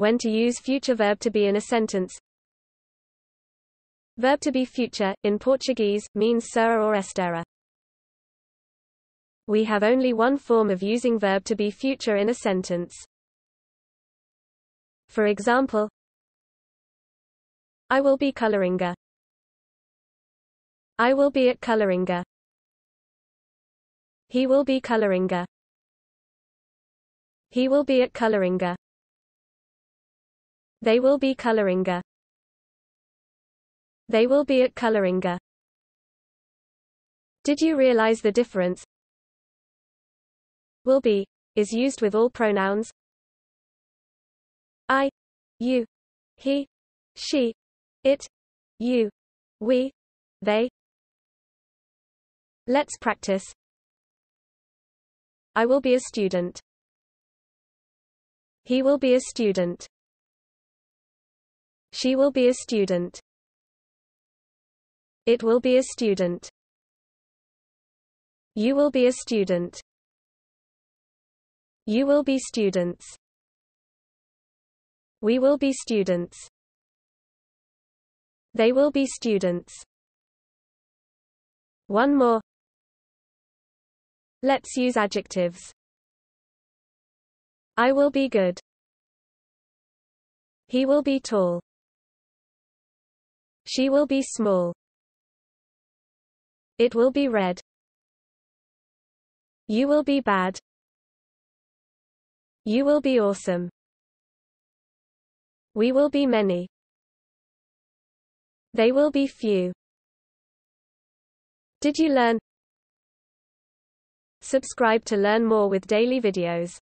when to use future verb to be in a sentence. Verb to be future, in Portuguese, means será or estará. We have only one form of using verb to be future in a sentence. For example, I will be coloringa. I will be at coloringa. He will be coloringa. He will be at coloringa. They will be Coloringa. They will be at Coloringa. Did you realize the difference? Will be is used with all pronouns I, you, he, she, it, you, we, they. Let's practice. I will be a student. He will be a student. She will be a student. It will be a student. You will be a student. You will be students. We will be students. They will be students. One more. Let's use adjectives. I will be good. He will be tall. She will be small. It will be red. You will be bad. You will be awesome. We will be many. They will be few. Did you learn? Subscribe to learn more with daily videos.